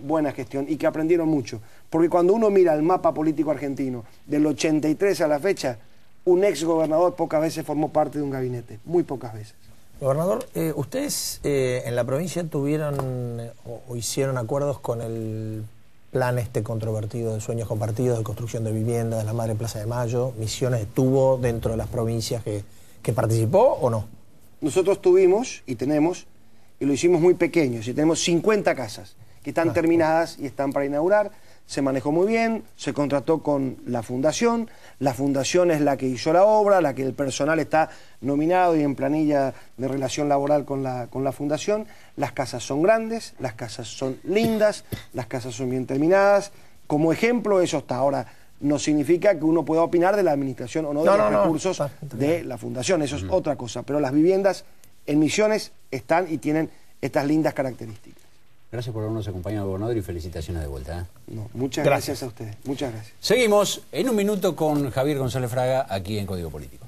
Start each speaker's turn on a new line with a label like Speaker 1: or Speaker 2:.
Speaker 1: buena gestión y que aprendieron mucho. Porque cuando uno mira el mapa político argentino, del 83 a la fecha, un ex gobernador pocas veces formó parte de un gabinete, muy pocas veces.
Speaker 2: Gobernador, eh, ustedes eh, en la provincia tuvieron eh, o, hicieron acuerdos con el plan este controvertido de sueños compartidos, de construcción de viviendas, de la Madre Plaza de Mayo, misiones tuvo dentro de las provincias que, que participó o no?
Speaker 1: Nosotros tuvimos y tenemos, y lo hicimos muy pequeño, y tenemos 50 casas que están terminadas y están para inaugurar. Se manejó muy bien, se contrató con la fundación, la fundación es la que hizo la obra, la que el personal está nominado y en planilla de relación laboral con la, con la fundación. Las casas son grandes, las casas son lindas, las casas son bien terminadas. Como ejemplo, eso está. Ahora, no significa que uno pueda opinar de la administración o no, de los recursos ah, de la fundación, eso es otra cosa. Pero las viviendas en Misiones están y tienen estas lindas características.
Speaker 3: Gracias por habernos acompañado, gobernador, y felicitaciones de vuelta. ¿eh? muchas gracias. gracias a ustedes. Muchas gracias. Seguimos en un minuto con Javier González Fraga aquí en Código Político.